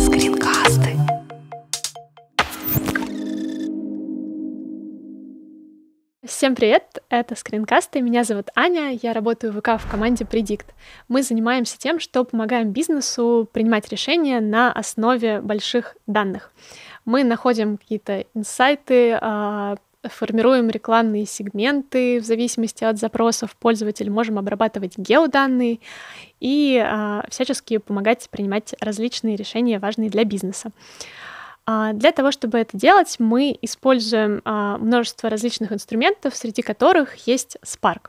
Скринкасты. Всем привет! Это Скринкасты. Меня зовут Аня. Я работаю в ВК в команде Predict. Мы занимаемся тем, что помогаем бизнесу принимать решения на основе больших данных. Мы находим какие-то инсайты, а, формируем рекламные сегменты в зависимости от запросов пользователя, можем обрабатывать геоданные и а, всячески помогать принимать различные решения, важные для бизнеса. А, для того, чтобы это делать, мы используем а, множество различных инструментов, среди которых есть Spark.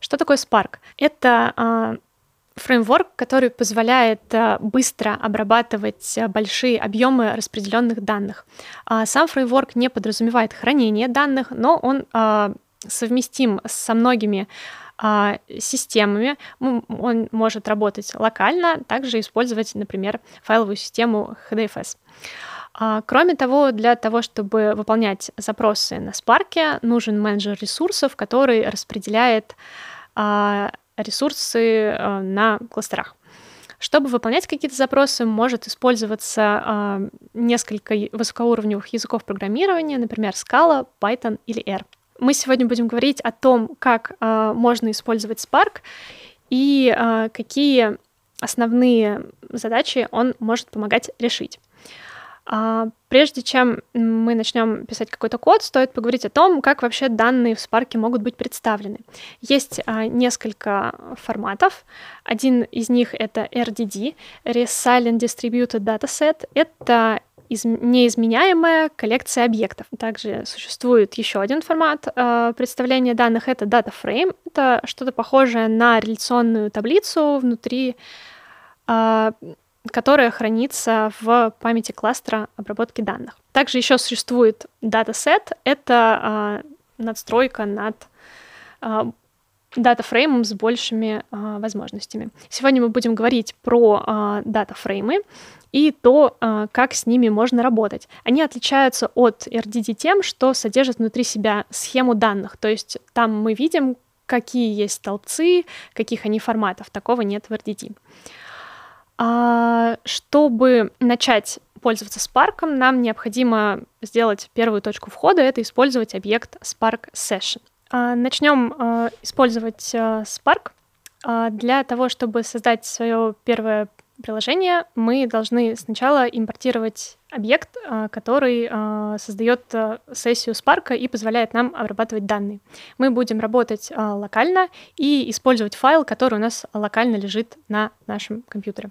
Что такое Spark? Это а, фреймворк, который позволяет э, быстро обрабатывать э, большие объемы распределенных данных. А сам фреймворк не подразумевает хранение данных, но он а, совместим со многими а, системами. Он может работать локально, также использовать, например, файловую систему HDFS. Кроме того, для того, чтобы выполнять запросы на Spark, нужен менеджер ресурсов, который распределяет ресурсы э, на кластерах. Чтобы выполнять какие-то запросы, может использоваться э, несколько высокоуровневых языков программирования, например, Scala, Python или R. Мы сегодня будем говорить о том, как э, можно использовать Spark и какие основные задачи он может помогать решить. А, прежде чем мы начнем писать какой-то код, стоит поговорить о том, как вообще данные в Spark могут быть представлены. Есть а, несколько форматов. Один из них это RDD, Resilient Distributed Dataset. Это из, неизменяемая коллекция объектов. Также существует еще один формат э, представления данных, это data frame. Это что-то похожее на реляционную таблицу внутри э, которая хранится в памяти кластера обработки данных. Также еще существует датасет. Это а, надстройка над а, датафреймом с большими э, возможностями. Сегодня мы будем говорить про э, датафреймы и то, э, как с ними можно работать. Они отличаются от RDD тем, что содержат внутри себя схему данных, то есть там мы видим, какие есть столбцы, каких они форматов. Такого нет в RDD. А, чтобы начать пользоваться Spark, нам необходимо сделать первую точку входа, это использовать объект Spark Session. А, начнем а, использовать Spark для того, чтобы создать свое первое приложения, мы должны сначала импортировать объект, э, который э, создает э, сессию Spark и позволяет нам обрабатывать данные. Мы будем работать локально и использовать файл, который у нас локально лежит на нашем компьютере.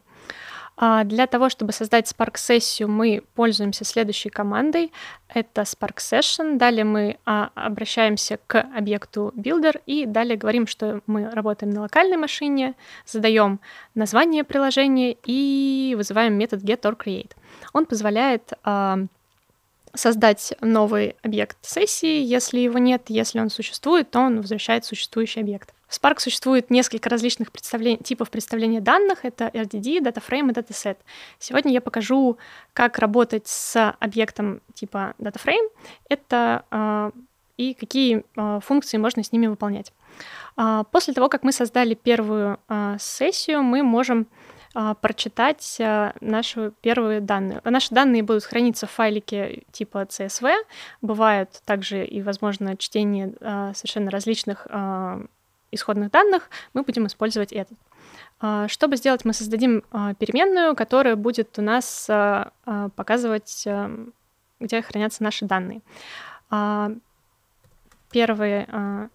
А, для того, чтобы создать Spark-сессию, мы пользуемся следующей командой. Это Spark Session. Далее мы а, обращаемся к объекту Builder и далее говорим, что мы работаем на локальной машине, задаем название приложения и вызываем метод getOrCreate. Он позволяет а, создать новый объект сессии. Если его нет, если он существует, то он возвращает существующий объект. В Spark существует несколько различных представлен... типов представления данных. Это RDD, DataFrame и DataSet. Сегодня я покажу, как работать с объектом типа DataFrame. Это а, и какие а, функции можно с ними выполнять. А, после того, как мы создали первую сессию, мы можем прочитать наши первые данные. Наши данные будут храниться в файлике типа CSV. Бывают также и, возможно, чтение совершенно различных исходных данных, мы будем использовать этот. А, чтобы сделать, мы создадим а, переменную, которая будет у нас а, показывать, эм, где хранятся наши данные. Первые,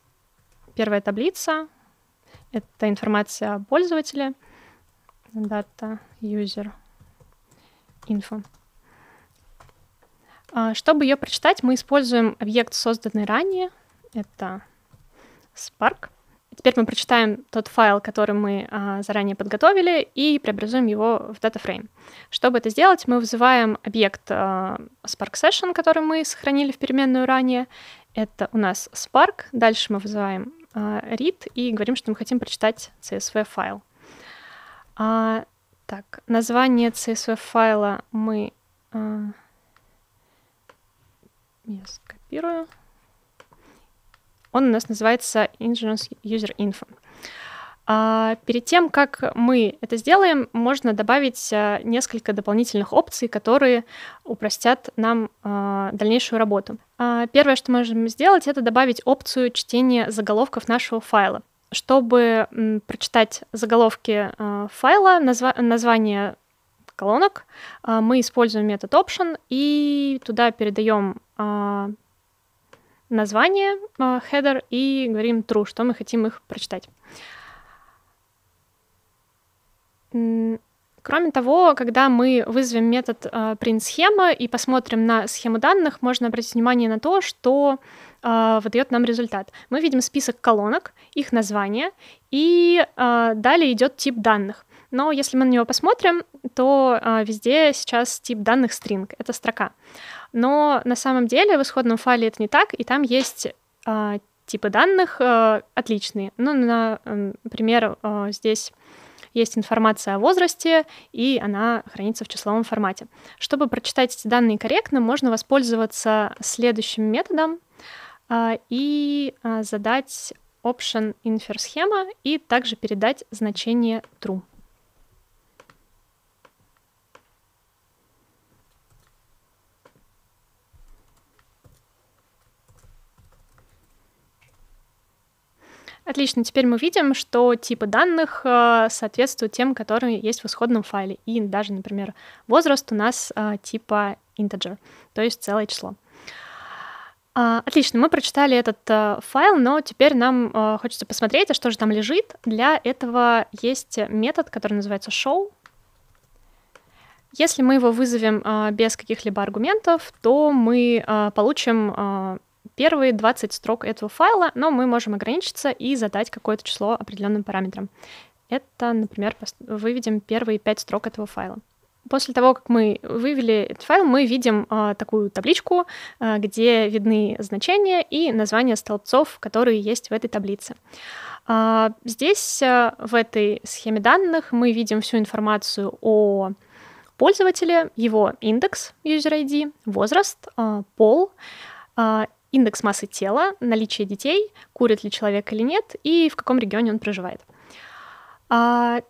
первая таблица — это информация о пользователе, data user info. Чтобы ее прочитать, мы используем объект, созданный ранее. Это Spark — Теперь мы прочитаем тот файл, который мы а, заранее подготовили, и преобразуем его в датафрейм. Чтобы это сделать, мы вызываем объект а, Spark Session, который мы сохранили в переменную ранее. Это у нас Spark. Дальше мы вызываем а, read и говорим, что мы хотим прочитать CSV-файл. А, так, название CSV-файла мы... А, я скопирую. Он у нас называется Insurance User Info. А, перед тем, как мы это сделаем, можно добавить а, несколько дополнительных опций, которые упростят нам а, дальнейшую работу. Первое, что можем сделать, это добавить опцию чтения заголовков нашего файла. Чтобы прочитать заголовки файла, назва название колонок, мы используем метод option и туда передаем название, хедер э, и говорим true, что мы хотим их прочитать. Кроме того, когда мы вызовем метод э, print-схема и посмотрим на схему данных, можно обратить внимание на то, что э, выдает нам результат. Мы видим список колонок, их название, и далее идет тип данных. Но если мы на него посмотрим, то везде сейчас тип данных string, это строка но на самом деле в исходном файле это не так, и там есть э, типы данных э, отличные. Ну, например, э, здесь есть информация о возрасте, и она хранится в числовом формате. Чтобы прочитать эти данные корректно, можно воспользоваться следующим методом э, и э, задать option infer схема и также передать значение true. Отлично, теперь мы видим, что типы данных э, соответствуют тем, которые есть в исходном файле. И даже, например, возраст у нас э, типа integer, то есть целое число. А, отлично, мы прочитали этот э, файл, но теперь нам хочется посмотреть, а что же там лежит. Для этого есть метод, который называется show. Если мы его вызовем без каких-либо аргументов, то мы получим первые 20 строк этого файла, но мы можем ограничиться и задать какое-то число определенным параметрам. Это, например, выведем первые 5 строк этого файла. После того, как мы вывели этот файл, мы видим э, такую табличку, э, где видны значения и названия столбцов, которые есть в этой таблице. Э, здесь, э, в этой схеме данных, мы видим всю информацию о пользователе, его индекс, user ID, возраст, пол индекс массы тела, наличие детей, курит ли человек или нет, и в каком регионе он проживает. А,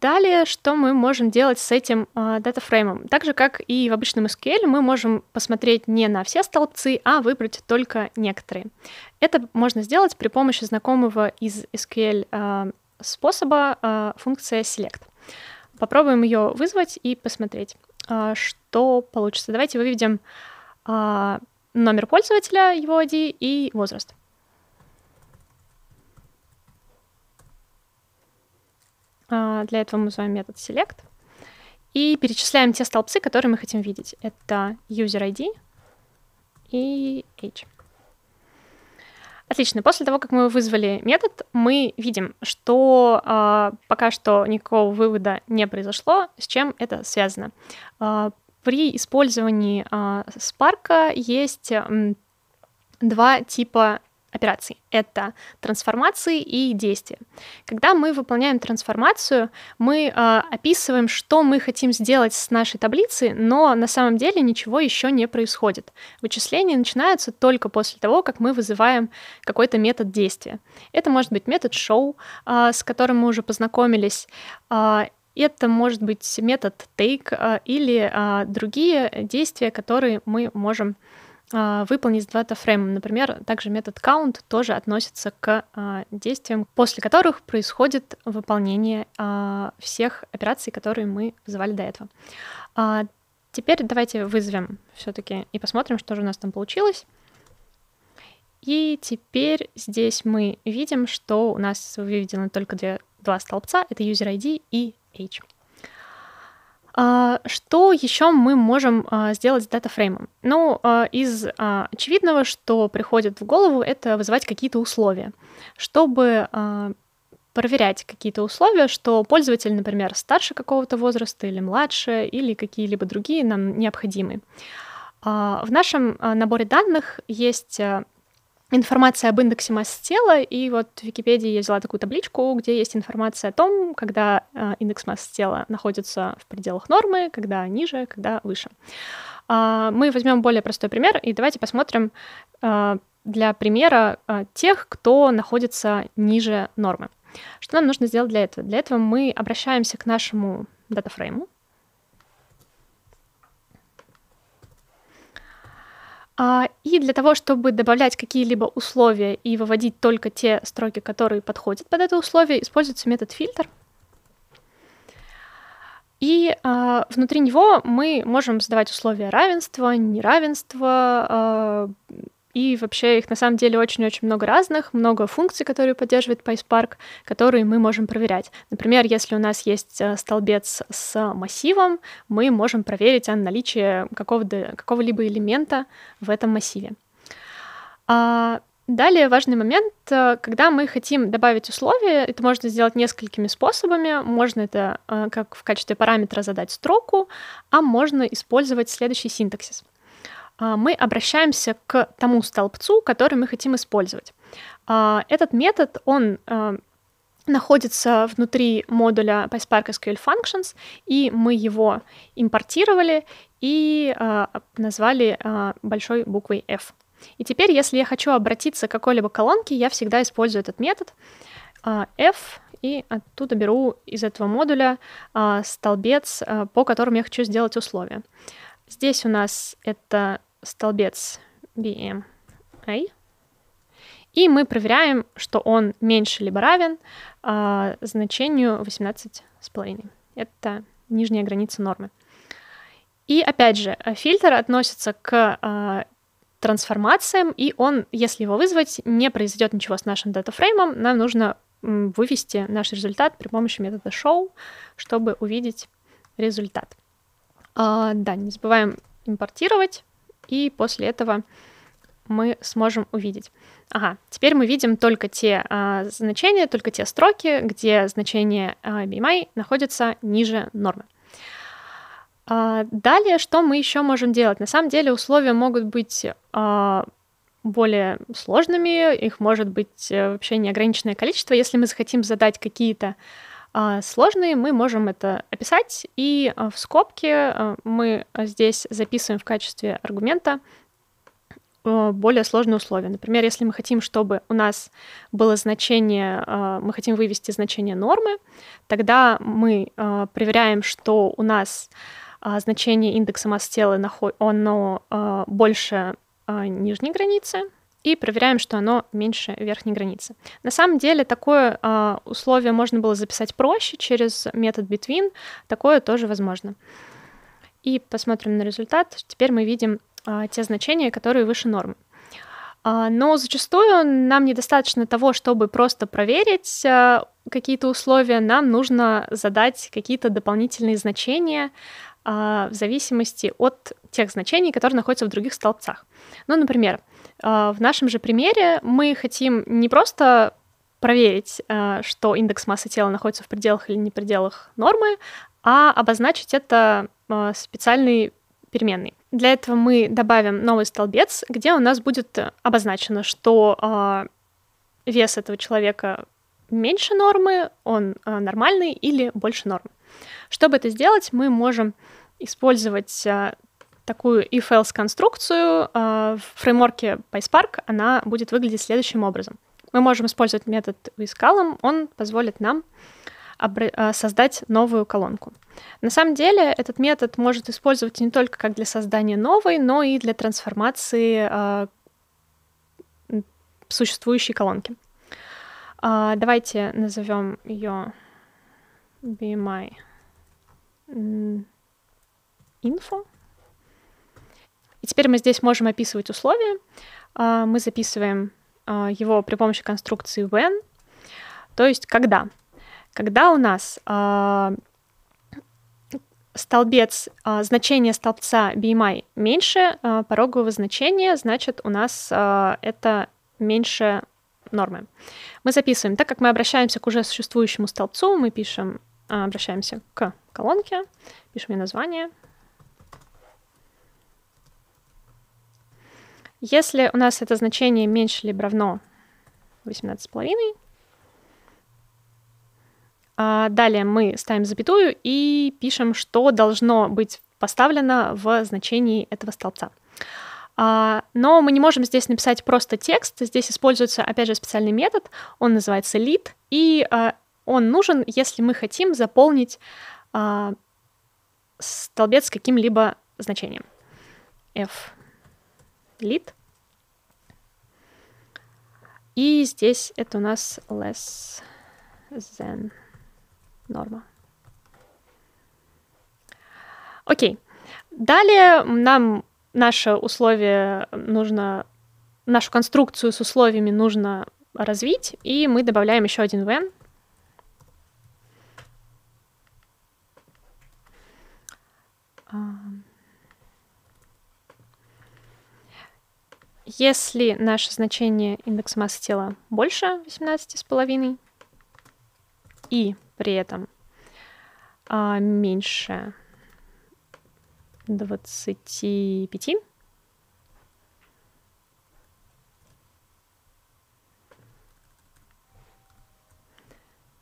далее, что мы можем делать с этим а, датафреймом? Так же, как и в обычном SQL, мы можем посмотреть не на все столбцы, а выбрать только некоторые. Это можно сделать при помощи знакомого из SQL а, способа функция select. Попробуем ее вызвать и посмотреть, что получится. Давайте выведем номер пользователя, его ID и возраст. А, для этого мы вызываем метод select и перечисляем те столбцы, которые мы хотим видеть. Это user ID и age. Отлично. После того, как мы вызвали метод, мы видим, что э, пока что никакого вывода не произошло, с чем это связано. Э, при использовании Spark а, есть два типа операций. Это трансформации и действия. Когда мы выполняем трансформацию, мы э, описываем, что мы хотим сделать с нашей таблицей, но на самом деле ничего еще не происходит. Вычисления начинаются только после того, как мы вызываем какой-то метод действия. Это может быть метод шоу, э, с которым мы уже познакомились, э, это может быть метод take а, или а, другие действия, которые мы можем а, выполнить с датафреймом. Например, также метод count тоже относится к действиям, после которых происходит выполнение всех операций, которые мы вызывали до этого. Теперь давайте вызовем все-таки и посмотрим, что же у нас там получилось. И теперь здесь мы видим, что у нас выведены только две, два столбца. Это user ID и H. А, что еще мы можем а, сделать с датафреймом? Ну, а, из очевидного, что приходит в голову, это вызывать какие-то условия. Чтобы проверять какие-то условия, что пользователь, например, старше какого-то возраста или младше, или какие-либо другие нам необходимы. В нашем наборе данных есть информация об индексе массы тела, и вот в Википедии я взяла такую табличку, где есть информация о том, когда э, индекс массы тела находится в пределах нормы, когда ниже, когда выше. А, мы возьмем более простой пример, и давайте посмотрим э, для примера э, тех, кто находится ниже нормы. Что нам нужно сделать для этого? Для этого мы обращаемся к нашему датафрейму, А, и для того, чтобы добавлять какие-либо условия и выводить только те строки, которые подходят под это условие, используется метод фильтр. И э, внутри него мы можем задавать условия равенства, неравенства, э, и вообще их на самом деле очень-очень много разных, много функций, которые поддерживает PySpark, которые мы можем проверять. Например, если у нас есть э, столбец с массивом, мы можем проверить наличие какого-либо какого элемента в этом массиве. А далее важный момент, э, когда мы хотим добавить условия, это можно сделать несколькими способами. Можно это э, как в качестве параметра задать строку, а можно использовать следующий синтаксис — а, мы обращаемся к тому столбцу, который мы хотим использовать. А, этот метод, он а, находится внутри модуля PySpark SQL Functions, и мы его импортировали и назвали большой буквой F. И теперь, если я хочу обратиться к какой-либо колонке, я всегда использую этот метод F, и оттуда беру из этого модуля столбец, по которому я хочу сделать условия. Здесь у нас это столбец BMA. И мы проверяем, что он меньше либо равен э, значению 18,5. Это нижняя граница нормы. И опять же, фильтр относится к э, трансформациям, и он, если его вызвать, не произойдет ничего с нашим датафреймом. Нам нужно вывести наш результат при помощи метода show, чтобы увидеть результат. Э, да, не забываем импортировать и после этого мы сможем увидеть. Ага, теперь мы видим только те э, значения, только те строки, где значение э, а, BMI находится ниже нормы. Э, далее, что мы еще можем делать? На самом деле условия могут быть э, более сложными, их может быть э, вообще неограниченное количество. Если мы захотим задать какие-то э, а, сложные мы можем это описать, и а, в скобке а, мы здесь записываем в качестве аргумента более сложные условия. Например, если мы хотим, чтобы у нас было значение, мы хотим вывести значение нормы, тогда мы проверяем, что у нас значение индекса масс тела оно больше нижней границы, и проверяем, что оно меньше верхней границы. На самом деле такое э, условие можно было записать проще через метод between, такое тоже возможно. И посмотрим на результат. Теперь мы видим э, те значения, которые выше нормы. Э, но зачастую нам недостаточно того, чтобы просто проверить э, какие-то условия, нам нужно задать какие-то дополнительные значения, в зависимости от тех значений, которые находятся в других столбцах. Ну, например, а, в нашем же примере мы хотим не просто проверить, а, что индекс массы тела находится в пределах или не пределах нормы, а обозначить это а, специальной переменной. Для этого мы добавим новый столбец, где у нас будет обозначено, что вес этого человека меньше нормы, он нормальный или больше нормы. Чтобы это сделать, мы можем использовать такую if-else-конструкцию а, в фреймворке PySpark, она будет выглядеть следующим образом. Мы можем использовать метод withColumn, он позволит нам а, создать новую колонку. На самом деле этот метод может использовать не только как для создания новой, но и для трансформации а, существующей колонки. Давайте назовем ее be my info. И теперь мы здесь можем описывать условия. А, мы записываем а, его при помощи конструкции when, то есть когда. Когда у нас а, столбец, значение столбца BMI меньше порогового значения, значит, у нас это меньше нормы. Мы записываем, так как мы обращаемся к уже существующему столбцу, мы пишем, обращаемся к колонке, пишем ее название, Если у нас это значение меньше либо равно 18,5, а, далее мы ставим запятую и пишем, что должно быть поставлено в значении этого столбца. А, но мы не можем здесь написать просто текст. Здесь используется, опять же, специальный метод. Он называется lead, и а, он нужен, если мы хотим заполнить столбец каким-либо значением. f lit. И здесь это у нас less than норма. Окей. Далее нам наше условие нужно, нашу конструкцию с условиями нужно развить, и мы добавляем еще один when, Если наше значение индекс массы тела больше 18,5 и при этом а, меньше 25,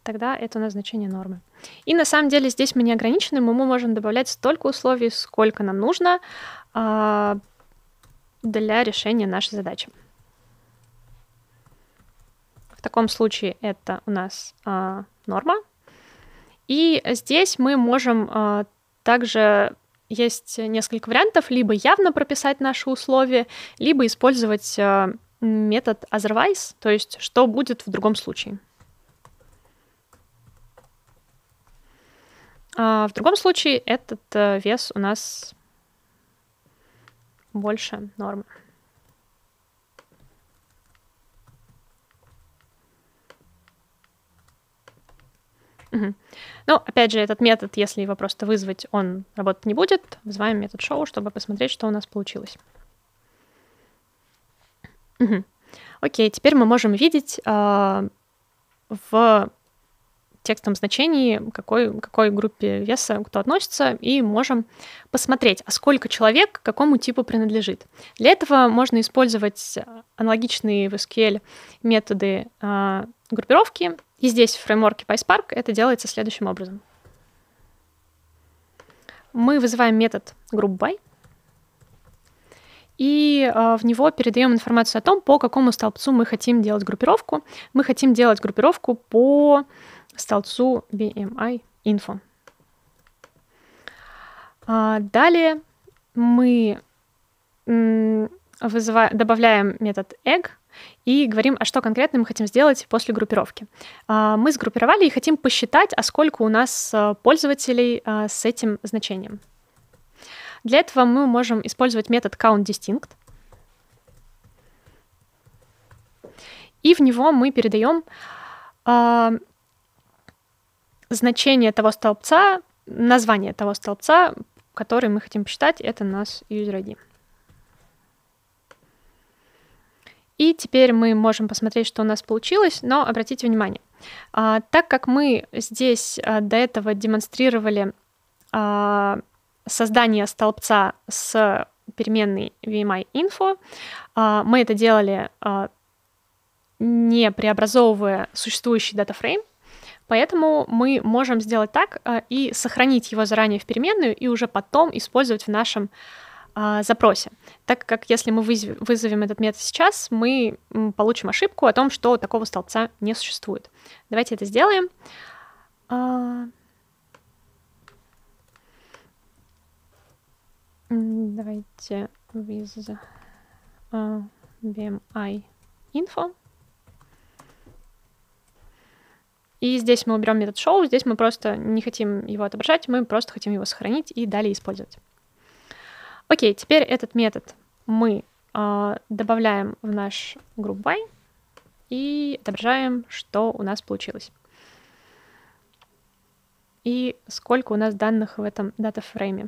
тогда это у нас значение нормы. И на самом деле здесь мы не ограничены, мы можем добавлять столько условий, сколько нам нужно. А, для решения нашей задачи. В таком случае это у нас э, норма. И здесь мы можем э, также есть несколько вариантов, либо явно прописать наши условия, либо использовать э, метод otherwise, то есть что будет в другом случае. В другом случае этот э, вес у нас больше нормы. Угу. Ну, опять же, этот метод, если его просто вызвать, он работать не будет. Вызываем метод шоу, чтобы посмотреть, что у нас получилось. Угу. Окей, теперь мы можем видеть э, в текстовом значении, какой, какой группе веса кто относится, и можем посмотреть, а сколько человек к какому типу принадлежит. Для этого можно использовать аналогичные в SQL методы э, группировки. И здесь в фреймворке PySpark это делается следующим образом. Мы вызываем метод groupBy, и э, в него передаем информацию о том, по какому столбцу мы хотим делать группировку. Мы хотим делать группировку по столбцу BMI Info. А, далее мы вызываем, добавляем метод egg и говорим, а что конкретно мы хотим сделать после группировки. А, мы сгруппировали и хотим посчитать, а сколько у нас а, пользователей с этим значением. Для этого мы можем использовать метод countDistinct. И в него мы передаем значение того столбца, название того столбца, который мы хотим посчитать, это нас user ID. И теперь мы можем посмотреть, что у нас получилось, но обратите внимание, а, так как мы здесь а, до этого демонстрировали а, создание столбца с переменной VMI info, мы это делали не преобразовывая существующий датафрейм, Поэтому мы можем сделать так э, и сохранить его заранее в переменную и уже потом использовать в нашем а, запросе. Так как если мы вызовем этот метод сейчас, мы получим ошибку о том, что такого столбца не существует. Давайте это сделаем. А, давайте вызовем а, i info. И здесь мы уберем метод show, здесь мы просто не хотим его отображать, мы просто хотим его сохранить и далее использовать. Окей, теперь этот метод мы э, добавляем в наш group by и отображаем, что у нас получилось. И сколько у нас данных в этом датафрейме.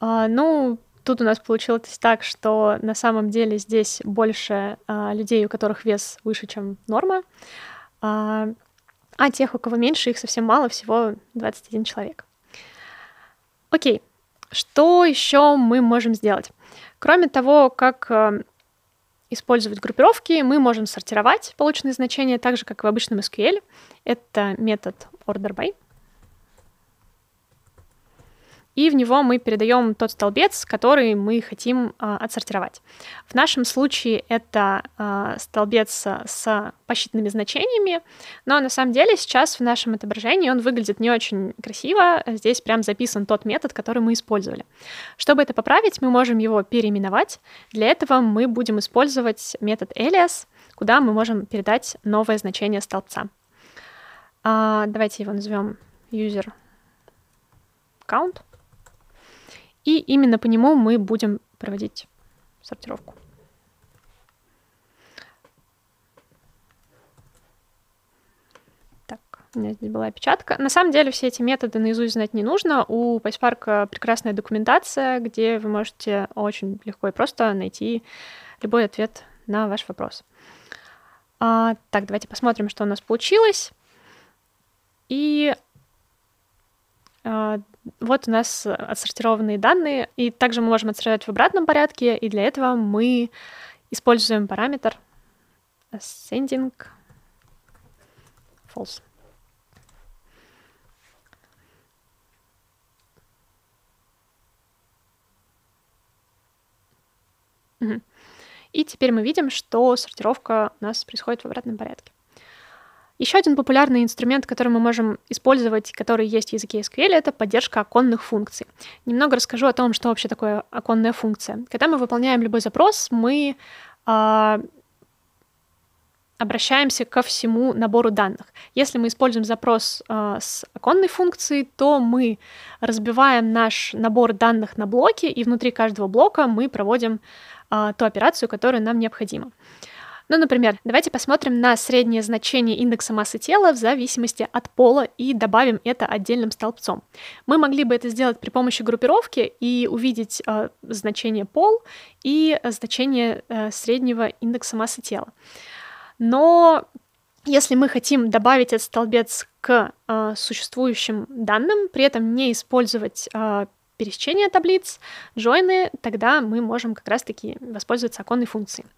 Э, ну, тут у нас получилось так, что на самом деле здесь больше э, людей, у которых вес выше, чем норма. Э, а тех, у кого меньше, их совсем мало, всего 21 человек. Окей, что еще мы можем сделать? Кроме того, как э, использовать группировки, мы можем сортировать полученные значения так же, как в обычном SQL. Это метод order by и в него мы передаем тот столбец, который мы хотим э, отсортировать. В нашем случае это э, столбец а, с посчитанными значениями, но на самом деле сейчас в нашем отображении он выглядит не очень красиво, здесь прям записан тот метод, который мы использовали. Чтобы это поправить, мы можем его переименовать, для этого мы будем использовать метод alias, куда мы можем передать новое значение столбца. Э, давайте его назовем user count — и именно по нему мы будем проводить сортировку. У меня здесь была опечатка. На самом деле все эти методы наизусть знать не нужно. У PySpark прекрасная документация, где вы можете очень легко и просто найти любой ответ на ваш вопрос. А, так, давайте посмотрим, что у нас получилось. И а, вот у нас отсортированные данные, и также мы можем отсортировать в обратном порядке, и для этого мы используем параметр ascending false. И теперь мы видим, что сортировка у нас происходит в обратном порядке. Еще один популярный инструмент, который мы можем использовать, который есть в языке SQL, это поддержка оконных функций. Немного расскажу о том, что вообще такое оконная функция. Когда мы выполняем любой запрос, мы а, обращаемся ко всему набору данных. Если мы используем запрос э, с оконной функцией, то мы разбиваем наш набор данных на блоки, и внутри каждого блока мы проводим э, ту операцию, которая нам необходима. Э, ну, например, давайте посмотрим на среднее значение индекса массы тела в зависимости от пола и добавим это отдельным столбцом. Мы могли бы это сделать при помощи группировки и увидеть э, значение пол и значение э, среднего индекса массы тела. Но если мы хотим добавить этот столбец к э, существующим данным, при этом не использовать э, пересечение таблиц, джойны, тогда мы можем как раз-таки воспользоваться оконной функцией.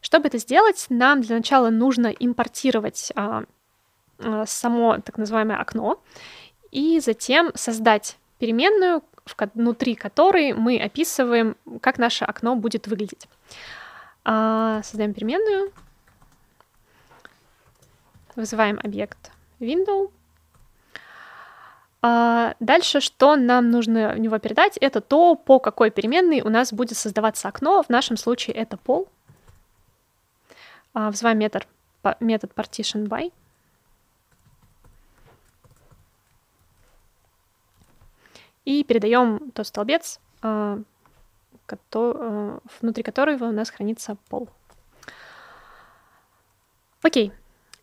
Чтобы это сделать, нам для начала нужно импортировать а, а, само так называемое окно и затем создать переменную, внутри которой мы описываем, как наше окно будет выглядеть. А, создаем переменную, вызываем объект window. А дальше, что нам нужно в него передать, это то, по какой переменной у нас будет создаваться окно. В нашем случае это пол. А, взываем метод, метод partition by. И передаем тот столбец, а, а, внутри которого у нас хранится пол. Окей,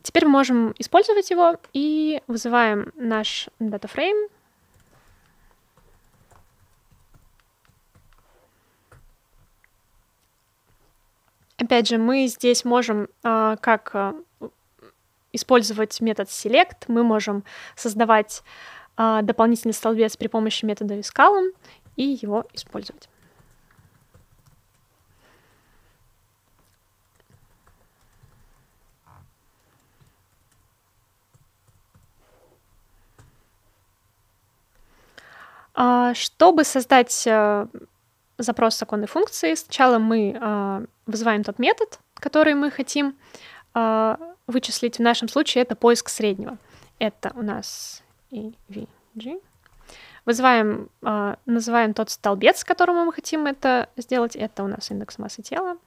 теперь мы можем использовать его и вызываем наш датафрейм, опять же, мы здесь можем а, как а, использовать метод select, мы можем создавать а, дополнительный столбец при помощи метода isColumn и его использовать. Чтобы создать э, запрос с оконной функции, сначала мы вызываем тот метод, который мы хотим э, вычислить. В нашем случае это поиск среднего. Это у нас EVG. Вызываем, э, называем тот столбец, которому мы хотим это сделать. Это у нас индекс массы тела.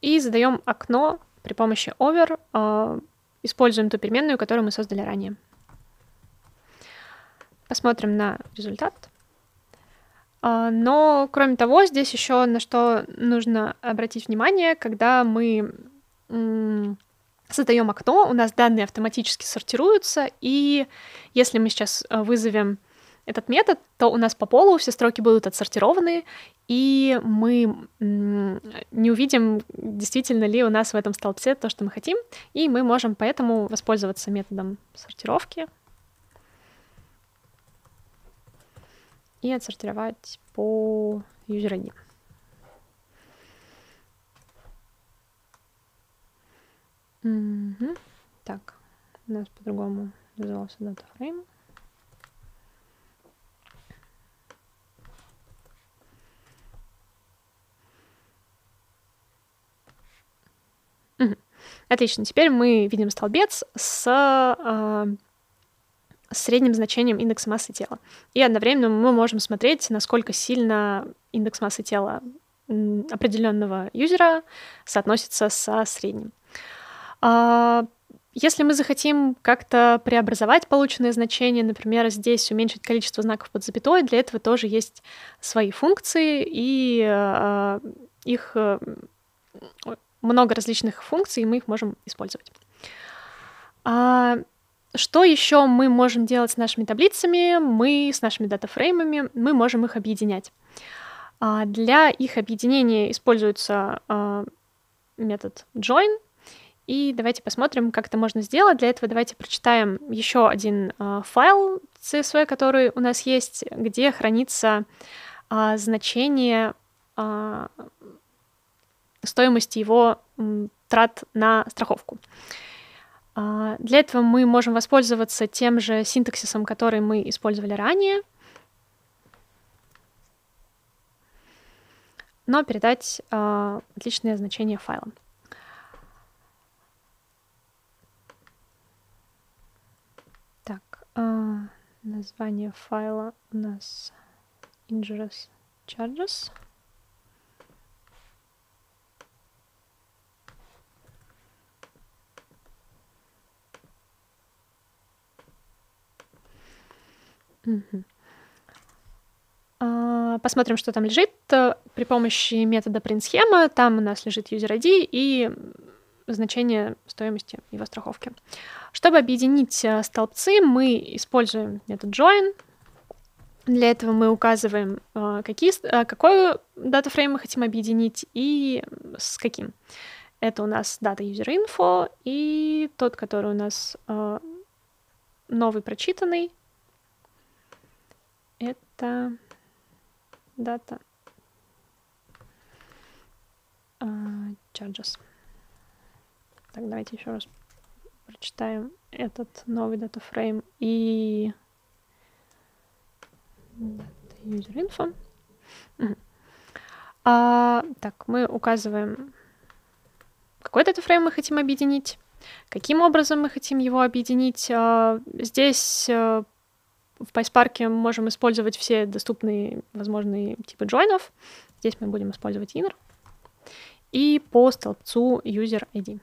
И задаем окно при помощи over, э, а, используем ту переменную, которую мы создали ранее. Посмотрим на результат. А, но, кроме того, здесь еще на что нужно обратить внимание, когда мы создаем окно, у нас данные автоматически сортируются, и если мы сейчас э, вызовем этот метод, то у нас по полу все строки будут отсортированы, и мы не увидим, действительно ли у нас в этом столбце то, что мы хотим, и мы можем поэтому воспользоваться методом сортировки, и отсортировать по user Угу. Так, у нас по-другому назывался датафрейм. Отлично, теперь мы видим столбец с э, с средним значением индекса массы тела. И одновременно мы можем смотреть, насколько сильно индекс массы тела определенного юзера соотносится со средним. А, если мы захотим как-то преобразовать полученные значения, например, здесь уменьшить количество знаков под запятой, для этого тоже есть свои функции, и а, их э, много различных функций, и мы их можем использовать. А, что еще мы можем делать с нашими таблицами? Мы с нашими датафреймами, мы можем их объединять. А, для их объединения используется а, метод join. И давайте посмотрим, как это можно сделать. Для этого давайте прочитаем еще один а, файл CSV, который у нас есть, где хранится значение стоимости его трат на страховку. А, для этого мы можем воспользоваться тем же синтаксисом, который мы использовали ранее, но передать э, отличное значение файла. Так, э, название файла у нас injurious charges. А, посмотрим, что там лежит. При помощи метода print-схема там у нас лежит user ID и значение стоимости его страховки. Чтобы объединить э, столбцы, мы используем метод join. Для этого мы указываем, э, какие, э, какой датафрейм мы хотим объединить и с каким. Это у нас дата user info и тот, который у нас новый прочитанный, дата, дата, charges. Так, давайте еще раз прочитаем этот новый датафрейм и user info. Угу. так, мы указываем, какой датафрейм мы хотим объединить, каким образом мы хотим его объединить. А, здесь э, в PySpark можем использовать все доступные возможные типы джойнов. Здесь мы будем использовать inner. И по столбцу user ID.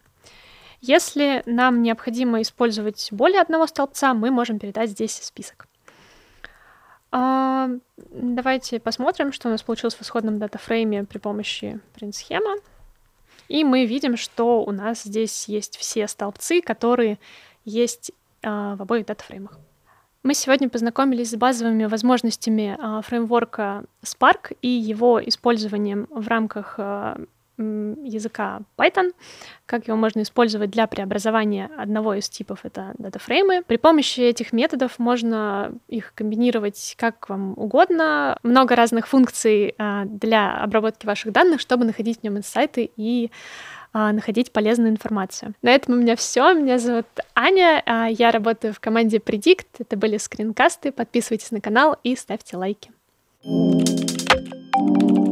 Если нам необходимо использовать более одного столбца, мы можем передать здесь список. А, давайте посмотрим, что у нас получилось в исходном датафрейме при помощи принт-схема. И мы видим, что у нас здесь есть все столбцы, которые есть а, в обоих датафреймах. Мы сегодня познакомились с базовыми возможностями а, фреймворка Spark и его использованием в рамках а, языка Python, как его можно использовать для преобразования одного из типов, это датафреймы. При помощи этих методов можно их комбинировать как вам угодно, много разных функций а, для обработки ваших данных, чтобы находить в нем инсайты и а, находить полезную информацию. На этом у меня все. Меня зовут Аня, а, я работаю в команде Predict. Это были скринкасты. Подписывайтесь на канал и ставьте лайки. thank you